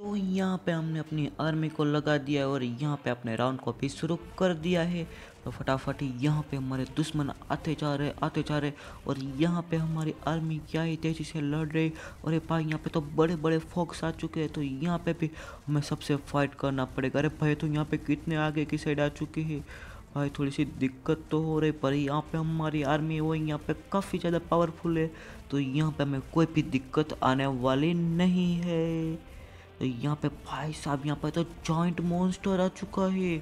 तो यहाँ पे हमने अपनी आर्मी को लगा दिया है और यहाँ पे अपने राउंड को भी शुरू कर दिया है तो फटाफट ही यहाँ पे हमारे दुश्मन आते जा रहे आते जा रहे और यहाँ पे हमारी आर्मी क्या ही तेज़ी से लड़ रही और ये भाई यहाँ पे तो बड़े बड़े फोक्स आ चुके हैं तो यहाँ पे भी हमें सबसे फाइट करना पड़ेगा अरे भाई तो यहाँ पे कितने आगे की साइड आ चुकी है भाई थोड़ी सी दिक्कत तो हो रही पर यहाँ पे हमारी आर्मी वो यहाँ पे काफ़ी ज़्यादा पावरफुल है तो यहाँ पे हमें कोई भी दिक्कत आने वाली नहीं है यहाँ पे भाई साहब यहाँ पे तो जॉइंट मॉन्स्टर आ चुका है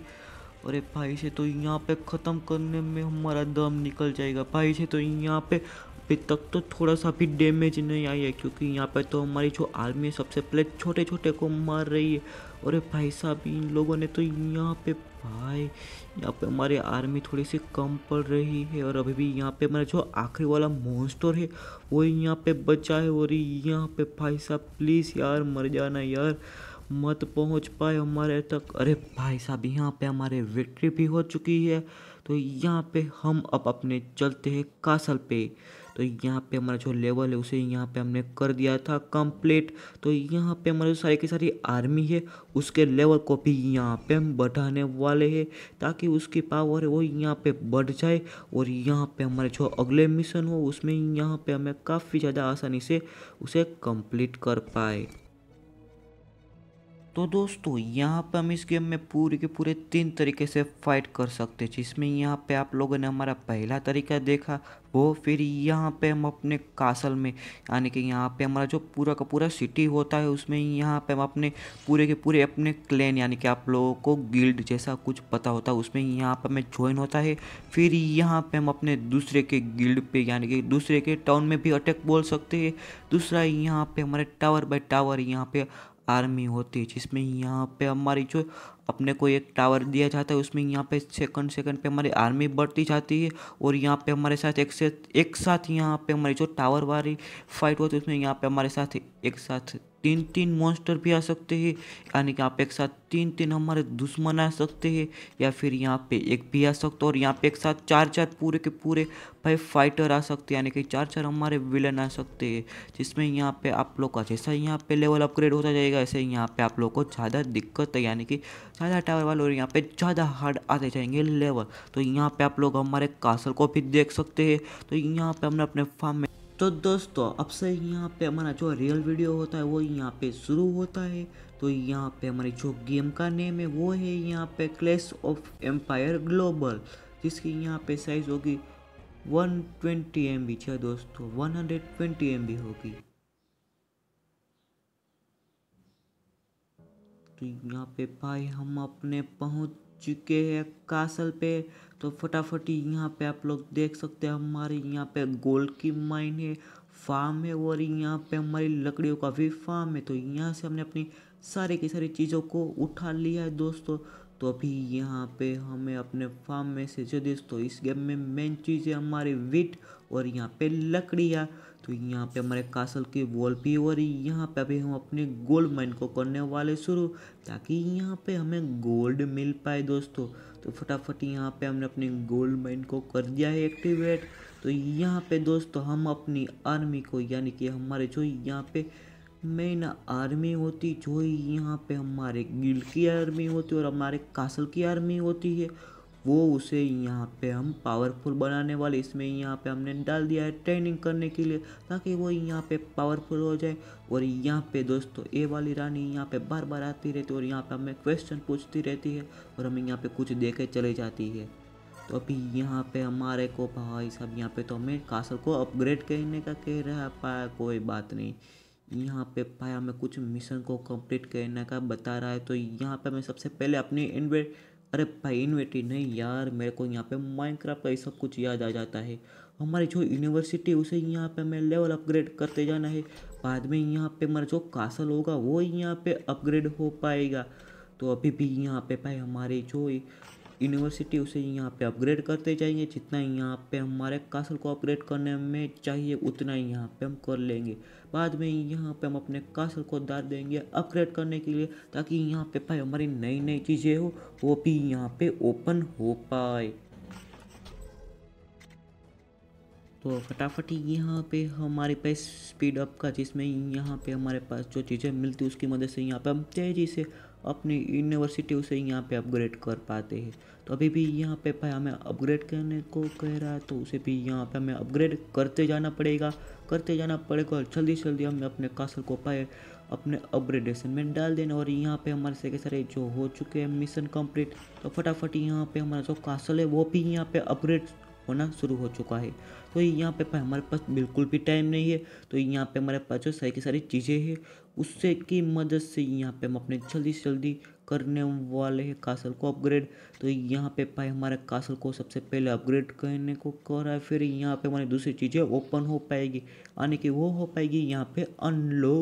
अरे भाई से तो यहाँ पे ख़त्म करने में हमारा दम निकल जाएगा भाई से तो यहाँ पे अभी तक तो थोड़ा सा भी डैमेज नहीं आई है क्योंकि यहाँ पे तो हमारी जो आर्मी है सबसे पहले छोटे छोटे को मार रही है और भाई साहब इन लोगों ने तो यहाँ पे भाई यहाँ पे हमारी आर्मी थोड़ी सी कम पड़ रही है और अभी भी यहाँ पे हमारा जो आखिरी वाला मोन्स्टर है वो यहाँ पे बचा है और यहाँ पे भाई साहब प्लीज़ यार मर जाना यार मत पहुंच पाए हमारे तक अरे भाई साहब यहाँ पे हमारे विक्ट्री भी हो चुकी है तो यहाँ पे हम अब अपने चलते हैं कासल पे तो यहाँ पे हमारा जो लेवल है उसे यहाँ पे हमने कर दिया था कंप्लीट तो यहाँ पे हमारे सारी की सारी आर्मी है उसके लेवल को भी यहाँ पे हम बढ़ाने वाले हैं ताकि उसकी पावर है वो यहाँ पे बढ़ जाए और यहाँ पे हमारे जो अगले मिशन हो उसमें यहाँ पे हमें काफ़ी ज़्यादा आसानी से उसे कम्प्लीट कर पाए तो दोस्तों यहाँ पर हम इस गेम में पूरे के पूरे तीन तरीके से फाइट कर सकते हैं जिसमें यहाँ पे आप लोगों ने हमारा पहला तरीका देखा वो फिर यहाँ पे हम अपने कासल में यानी कि यहाँ पे हमारा जो पूरा का पूरा सिटी होता है उसमें यहाँ पे हम अपने पूरे के पूरे अपने क्लैन यानी कि आप लोगों को गिल्ड जैसा कुछ पता होता है उसमें यहाँ पर हमें ज्वाइन होता है फिर यहाँ पे हम अपने दूसरे के गिल्ड पे यानी कि दूसरे के टाउन में भी अटैक बोल सकते हैं दूसरा यहाँ पे हमारे टावर बाय टावर यहाँ पे आर्मी होती है जिसमें यहाँ पे हमारी जो अपने को एक टावर दिया जाता है उसमें यहाँ पे सेकंड सेकंड पे हमारी आर्मी बढ़ती जाती है और यहाँ पे हमारे साथ एक से एक साथ यहाँ पे हमारी जो टावर वाली फाइट होती है उसमें यहाँ पे हमारे साथ एक साथ तीन तीन मॉन्स्टर भी आ सकते हैं यानी कि यहाँ पे एक साथ तीन तीन हमारे दुश्मन आ सकते हैं या फिर यहाँ पे एक भी आ सकता है और यहाँ पे एक साथ चार चार पूरे के पूरे भाई फाइटर आ सकते हैं यानी कि चार चार हमारे विलन आ सकते हैं जिसमें यहाँ पे आप लोग का जैसा यहाँ पे लेवल अपग्रेड होता जाएगा ऐसे यहाँ पे आप लोग को ज़्यादा दिक्कत है यानी कि ज़्यादा टावर वाले और यहाँ पे ज़्यादा हार्ड आते जाएंगे लेवल तो यहाँ पे आप लोग हमारे कासल को भी देख सकते हैं तो यहाँ पे हमने अपने फार्म में तो दोस्तों अब से यहाँ पे हमारा जो रियल वीडियो होता है वो यहाँ पे शुरू होता है तो यहाँ पे हमारे जो गेम का नेम है वो है यहाँ पे क्लेश ऑफ एम्पायर ग्लोबल जिसकी यहाँ पे साइज़ होगी 120 ट्वेंटी एम बी चाहे दोस्तों 120 हंड्रेड ट्वेंटी एम बी होगी तो यहाँ पे भाई हम अपने पहुँच चुके हैं कासल पे तो फटाफट यहाँ पे आप लोग देख सकते हैं हमारे यहाँ पे गोल्ड की माइन है फार्म है और यहाँ पे हमारी लकड़ियों का भी फार्म है तो यहाँ से हमने अपनी सारी की सारी चीज़ों को उठा लिया है दोस्तों तो अभी यहाँ पे हमें अपने फार्म में से जो दोस्तों इस गेम में मेन चीज़ है हमारी विट और यहाँ पे लकड़ियाँ तो यहाँ पे हमारे कासल की वॉल भी और यहाँ पे अभी हम अपने गोल्ड माइन को करने वाले शुरू ताकि यहाँ पे हमें गोल्ड मिल पाए दोस्तों तो फटाफट यहाँ पे हमने अपने गोल्ड माइन को कर दिया है एक्टिवेट तो यहाँ पे दोस्तों हम अपनी आर्मी को यानी कि हमारे जो यहाँ पे मेन आर्मी होती जो यहाँ पे हमारे गिल की आर्मी होती और हमारे कासल की आर्मी होती है वो उसे यहाँ पे हम पावरफुल बनाने वाले इसमें यहाँ पे हमने डाल दिया है ट्रेनिंग करने के लिए ताकि वो यहाँ पे पावरफुल हो जाए और यहाँ पे दोस्तों ए वाली रानी यहाँ पे बार बार आती रहती है और यहाँ पे हमें क्वेश्चन पूछती रहती है और हमें यहाँ पे कुछ दे के चले जाती है तो अभी यहाँ पे हमारे को भाई साहब यहाँ पे तो हमें कासल को अपग्रेड करने का कह रहा है कोई बात नहीं यहाँ पे पाया हमें कुछ मिशन को कंप्लीट करने का बता रहा है तो यहाँ पे मैं सबसे पहले अपनी इन्वेट अरे भाई इन्वेटी नहीं यार मेरे को यहाँ पे माइनक्राफ्ट का ये सब कुछ याद आ जाता है हमारी जो यूनिवर्सिटी उसे यहाँ पे हमें लेवल अपग्रेड करते जाना है बाद में यहाँ पे हमारा जो कासल होगा वो यहाँ पे अपग्रेड हो पाएगा तो अभी भी यहाँ पे भाई हमारी जो यूनिवर्सिटी उसे यहाँ पे अपग्रेड करते जाएंगे जितना यहाँ पे हमारे कासल को अपग्रेड करने में चाहिए उतना ही यहाँ पे हम कर लेंगे बाद में यहाँ पे हम अपने कासल को दार देंगे अपग्रेड करने के लिए ताकि यहाँ पे भाई हमारी नई नई चीज़ें हो वो भी यहाँ पे ओपन हो पाए तो फटाफट यहाँ पे हमारे पास स्पीड अप का जिसमें यहाँ पे हमारे पास जो चीज़ें मिलती उसकी मदद से यहाँ पे हम तेज़ी से अपनी यूनिवर्सिटी उसे यहाँ पे अपग्रेड कर पाते हैं तो अभी भी यहाँ पे भाई हमें अपग्रेड करने को कह रहा है तो उसे भी यहाँ पे हमें अपग्रेड करते जाना पड़ेगा करते जाना पड़ेगा और जल्दी से जल्दी हमें अपने कासल को पाए अपने अपग्रेडेशन में डाल देना और यहाँ पे हमारे से सारे जो हो चुके हैं मिशन कंप्लीट तो फटाफट यहाँ पे हमारा जो कासल है वो भी यहाँ पे अपग्रेड होना शुरू हो चुका है तो यहाँ पे हमारे पास बिल्कुल भी टाइम नहीं है तो यहाँ पे हमारे पास जो सारी की सारी चीज़ें हैं उससे की मदद से यहाँ पे हम अपने जल्दी से जल्दी करने वाले हैं कासल को अपग्रेड तो यहाँ पे भाई हमारे कासल को सबसे पहले अपग्रेड करने को कर है फिर यहाँ पे हमारी दूसरी चीज़ें ओपन हो पाएगी यानी कि वो हो पाएगी यहाँ पे अनलो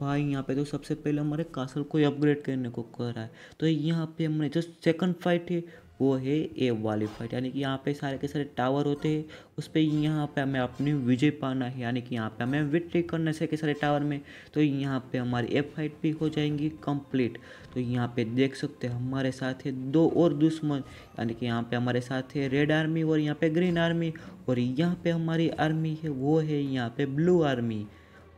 भाई यहाँ पे तो सबसे पहले हमारे कासल को अपग्रेड करने को कर रहा है तो यहाँ पे हमने जो सेकंड फाइट है वो है ए वाली फाइट यानी कि यहाँ पे सारे के सारे टावर होते हैं उस पर यहाँ पे हमें अपनी विजय पाना है यानी कि यहाँ पे हमें विट्री करना है सारे के सारे टावर में तो यहाँ पे हमारी ए फाइट भी हो जाएंगी कंप्लीट तो यहाँ पे देख सकते हैं हमारे साथ है दो और दुश्मन यानी कि यहाँ पे हमारे साथ है रेड आर्मी और यहाँ पे ग्रीन आर्मी और यहाँ पे हमारी आर्मी है वो है यहाँ पे ब्लू आर्मी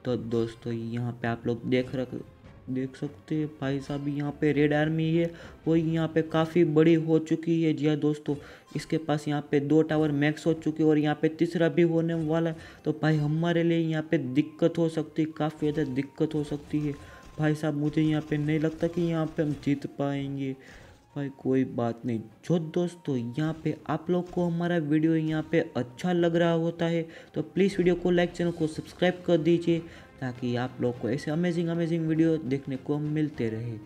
तो दोस्तों यहाँ पे आप लोग देख रख देख सकते हैं भाई साहब यहाँ पे रेड आर्मी है वो यहाँ पे काफ़ी बड़ी हो चुकी है जी हाँ दोस्तों इसके पास यहाँ पे दो टावर मैक्स हो चुके हैं और यहाँ पे तीसरा भी होने वाला है तो भाई हमारे लिए यहाँ पे दिक्कत हो सकती है काफ़ी ज़्यादा दिक्कत हो सकती है भाई साहब मुझे यहाँ पे नहीं लगता कि यहाँ पे हम जीत पाएंगे भाई कोई बात नहीं जो दोस्तों यहाँ पे आप लोग को हमारा वीडियो यहाँ पे अच्छा लग रहा होता है तो प्लीज़ वीडियो को लाइक चैनल को सब्सक्राइब कर दीजिए ताकि आप लोग को ऐसे अमेजिंग अमेजिंग वीडियो देखने को मिलते रहे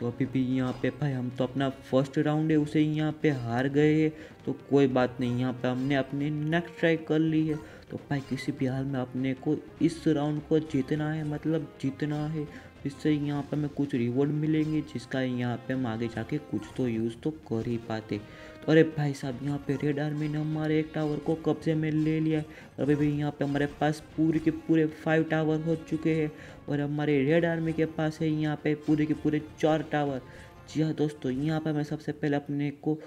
तो अभी भी यहाँ पे भाई हम तो अपना फर्स्ट राउंड है उसे यहाँ पे हार गए हैं तो कोई बात नहीं यहाँ पे हमने अपनी नेक्स्ट ट्राई कर ली है तो भाई किसी भी हाल में अपने को इस राउंड को जीतना है मतलब जीतना है इससे यहाँ पर हमें कुछ रिवॉर्ड मिलेंगे जिसका यहाँ पे हम आगे जाके कुछ तो यूज़ तो कर ही पाते तो अरे भाई साहब यहाँ पे रेड आर्मी ने हमारे एक टावर को कब्जे में ले लिया है अभी अभी यहाँ पे हमारे पास पूरे के पूरे फाइव टावर हो चुके हैं और हमारे रेड आर्मी के पास है यहाँ पे पूरे के पूरे चार टावर जी हाँ दोस्तों यहाँ पर मैं सबसे पहले अपने को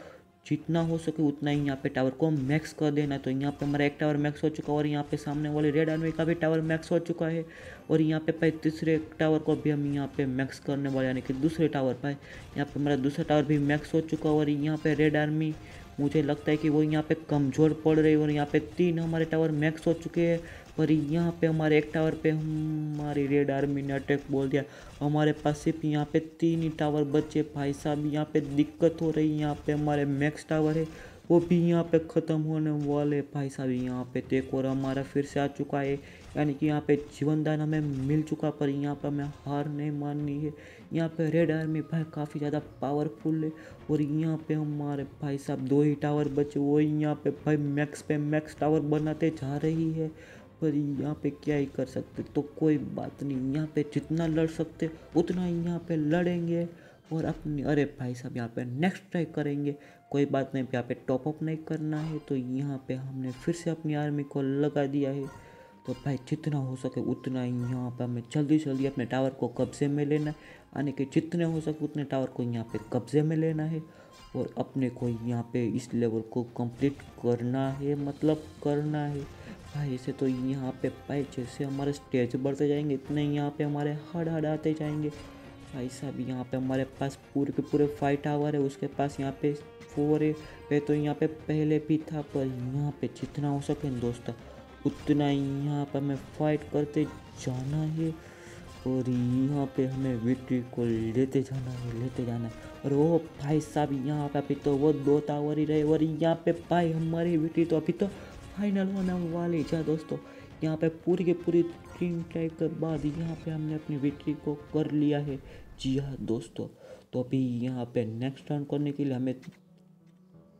जितना हो सके उतना ही यहाँ पे टावर को मैक्स कर देना तो यहाँ पे हमारा एक टावर मैक्स हो चुका है और यहाँ पे सामने वाले रेड आर्मी का भी टावर मैक्स हो चुका है और यहाँ पे भाई तीसरे टावर को भी हम यहाँ पे मैक्स करने वाले यानी कि दूसरे टावर पर यहाँ पे हमारा दूसरा टावर भी मैक्स हो चुका है और यहाँ पे रेड आर्मी मुझे लगता है कि वो यहाँ पे कमज़ोर पड़ रही है और यहाँ पे तीन हमारे टावर मैक्स हो चुके हैं पर यहाँ पे हमारे एक टावर पे हमारे रेड आर्मी ने अटैक बोल दिया हमारे पास सिर्फ यहाँ पे तीन ही टावर बचे भाई साहब यहाँ पे दिक्कत हो रही है यहाँ पे हमारे मैक्स टावर है वो भी यहाँ पे ख़त्म होने वाले भाई साहब यहाँ पे देखो और हमारा फिर से आ चुका है यानी कि यहाँ पे जीवनदान हमें मिल चुका पर यहाँ पर हमें हार नहीं माननी है यहाँ पे रेड आर्मी भाई काफ़ी ज़्यादा पावरफुल है और यहाँ पे हमारे भाई साहब दो ही टावर बचे वो यहाँ पे भाई मैक्स पे मैक्स टावर बनाते जा रही है पर यहाँ पे क्या ही कर सकते तो कोई बात नहीं यहाँ पे जितना लड़ सकते उतना ही यहाँ पे लड़ेंगे और अपने अरे भाई साहब यहाँ पे नेक्स्ट ट्राई करेंगे कोई बात नहीं यहाँ पे टॉप अप नहीं करना है तो यहाँ पे हमने फिर से अपनी आर्मी को लगा दिया है तो भाई जितना हो सके उतना ही यहाँ पर हमें जल्दी जल्दी अपने टावर को कब्ज़े में लेना है यानी कि जितने हो सके उतने टावर को यहाँ पे कब्ज़े में लेना है और अपने को यहाँ पे इस लेवल को कंप्लीट करना है मतलब करना है भाई ऐसे तो यहाँ पे भाई जैसे हमारे स्टेज बढ़ते जाएंगे इतने यहाँ पे हमारे हड़ हड़ आते जाएंगे भाई साहब यहाँ पे हमारे पास पूरे के पूरे फाइट आवर है उसके पास यहाँ पे फोर पे तो यहाँ पे पहले भी था पर यहाँ पे जितना हो सके दोस्त उतना ही यहाँ पर हमें फाइट करते जाना है और यहाँ पे हमें विक्ट्री को लेते जाना है लेते जाना है और वो भाई साहब यहाँ पे अभी तो वो दो टावर ही रहे और यहाँ पे भाई हमारी विक्ट्री तो अभी तो फाइनल होने वाली जहाँ दोस्तों यहाँ पे पूरी के पूरी टीम टाइप के बाद यहाँ पे हमने अपनी विक्ट्री को कर लिया है जी हाँ दोस्तों तो अभी यहाँ पे नेक्स्ट रन करने के लिए हमें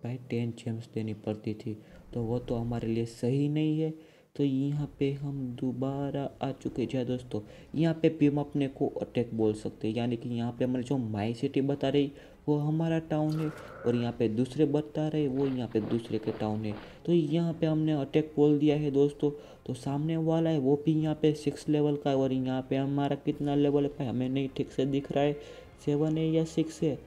भाई टेन जेम्स देनी पड़ती थी तो वो तो हमारे लिए सही नहीं है तो यहाँ पे हम दोबारा आ चुके जाए हाँ दोस्तों यहाँ पे भी हम अपने को अटैक बोल सकते हैं यानी कि यहाँ पे हमारी जो माई सिटी बता रही वो हमारा टाउन है और यहाँ पे दूसरे बता रहे वो यहाँ पे दूसरे के टाउन है तो यहाँ पे हमने अटैक बोल दिया है दोस्तों तो सामने वाला है वो भी यहाँ पे सिक्स लेवल का है और यहाँ पे हमारा कितना लेवल है भाई हमें नहीं ठीक से दिख रहा है सेवन है या सिक्स है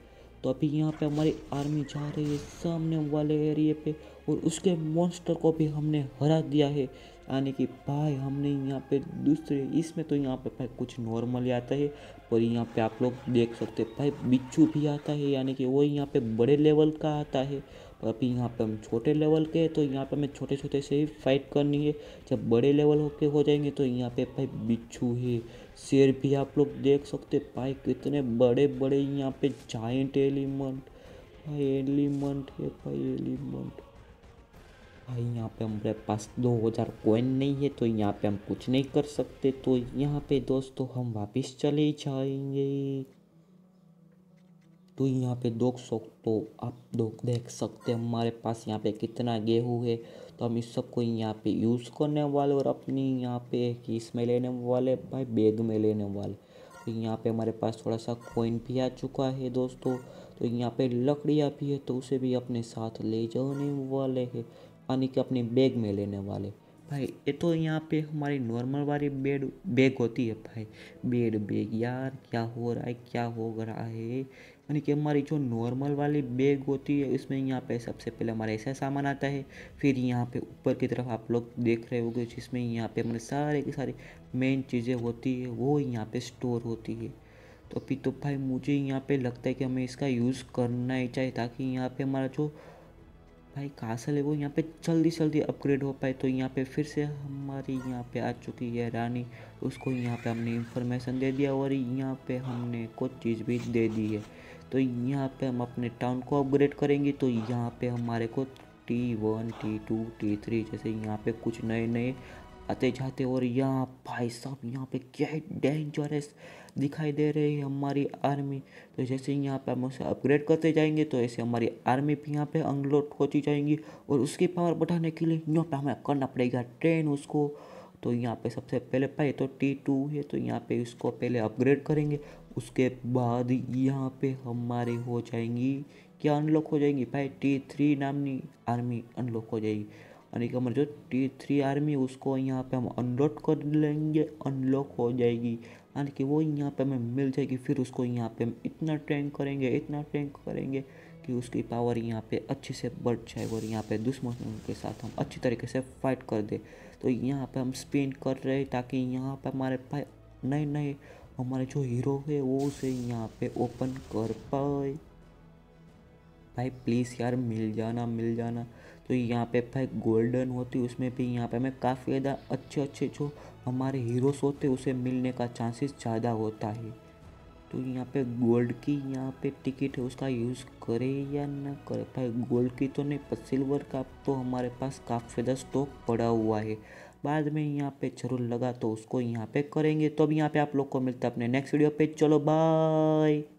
तो अभी यहाँ पे हमारी आर्मी जा रही है सामने वाले एरिए पे और उसके मॉन्स्टर को भी हमने हरा दिया है यानी कि भाई हमने यहाँ पे दूसरे इसमें तो यहाँ पे भाई कुछ नॉर्मल आता है पर यहाँ पे आप लोग देख सकते भाई बिच्छू भी आता है यानी कि वो यहाँ पे बड़े लेवल का आता है पर अभी यहाँ पे हम छोटे लेवल के तो यहाँ पे हमें छोटे छोटे से ही फाइट करनी है जब बड़े लेवल होके हो जाएंगे तो यहाँ पे भाई बिच्छू है शेर भी आप लोग देख सकते भाई कितने बड़े बड़े यहाँ पे जाइंट एलिमेंट भाई एलिमेंट है भाई एलिमेंट भाई यहाँ पे हमारे पास दो हज़ार कोइन नहीं है तो यहाँ पे हम कुछ नहीं कर सकते तो यहाँ पे दोस्तों हम वापस चले जाएंगे तो यहाँ पे दो सौ तो आप लोग देख सकते हैं हमारे पास यहाँ पे कितना गेहूँ है तो हम इस सब को यहाँ पे यूज़ करने वाले और अपनी यहाँ पे किस में लेने वाले भाई बैग में लेने वाले तो यहाँ पे हमारे पास थोड़ा सा कोइन भी आ चुका है दोस्तों तो यहाँ पे लकड़ियाँ भी है तो उसे भी अपने साथ ले जाने वाले हैं यानी कि अपने बैग में लेने वाले भाई ये तो यहाँ पे हमारी नॉर्मल वाली बेड बैग होती है भाई बेड बैग यार क्या हो रहा है क्या हो रहा है यानी कि हमारी जो नॉर्मल वाली बैग होती है उसमें यहाँ पे सबसे पहले हमारा ऐसा सामान आता है फिर यहाँ पे ऊपर की तरफ आप लोग देख रहे होंगे जिसमें यहाँ पे हमारे सारे की सारी मेन चीज़ें होती है वो यहाँ पे स्टोर होती है तो अभी तो भाई मुझे यहाँ पे लगता है कि हमें इसका यूज़ करना ही चाहिए ताकि यहाँ पे हमारा जो भाई कासल है वो यहाँ पे जल्दी जल्दी अपग्रेड हो पाए तो यहाँ पे फिर से हमारी यहाँ पे आ चुकी है रानी उसको यहाँ पे हमने इंफॉर्मेशन दे दिया और यहाँ पे हमने कुछ चीज़ भी दे दी है तो यहाँ पे हम अपने टाउन को अपग्रेड करेंगे तो यहाँ पे हमारे को T one T two T three जैसे यहाँ पे कुछ नए नए आते जाते और यहाँ भाई साहब यहाँ पे क्या डेंजरस दिखाई दे रही है हमारी आर्मी तो जैसे ही यहाँ पे हम उसे अपग्रेड करते जाएंगे तो ऐसे हमारी आर्मी भी यहाँ पे अनलोड होती जाएंगी और उसकी पावर बढ़ाने के लिए यहाँ पे हमें करना पड़ेगा ट्रेन उसको तो यहाँ पे सबसे पहले भाई तो टी टू है तो यहाँ पे इसको पहले अपग्रेड करेंगे उसके बाद यहाँ पे हमारे हो जाएंगी क्या अनलॉक हो जाएंगी भाई टी थ्री नामनी आर्मी अनलॉक हो जाएगी यानी कि हमारी जो टी थ्री आर्मी उसको यहाँ पे हम अनलॉक कर लेंगे अनलॉक हो जाएगी यानी कि वो यहाँ पे हमें मिल जाएगी फिर उसको यहाँ पे हम इतना टैंक करेंगे इतना ट्रैंक करेंगे कि उसकी पावर यहाँ पे अच्छे से बढ़ जाए और यहाँ पे दुश्मनों के साथ हम अच्छी तरीके से फाइट कर दे तो यहाँ पे हम स्पिन कर रहे ताकि यहाँ पे हमारे पाए नए नए हमारे जो हीरो है वो उसे यहाँ पे ओपन कर पाए भाई प्लीज़ यार मिल जाना मिल जाना तो यहाँ पे भाई गोल्डन होती उसमें भी यहाँ पे हमें काफ़ी ज़्यादा अच्छे अच्छे जो हमारे हीरोस होते उसे मिलने का चांसेस ज़्यादा होता है तो यहाँ पे गोल्ड की यहाँ पे टिकट है उसका यूज़ करें या ना करें भाई गोल्ड की तो नहीं पर सिल्वर का तो हमारे पास काफ़ी ज़्यादा स्टॉक पड़ा हुआ है बाद में यहाँ पे जरूर लगा तो उसको यहाँ पे करेंगे तो अब यहाँ पे आप लोग को मिलता है अपने नेक्स्ट वीडियो पे चलो बाय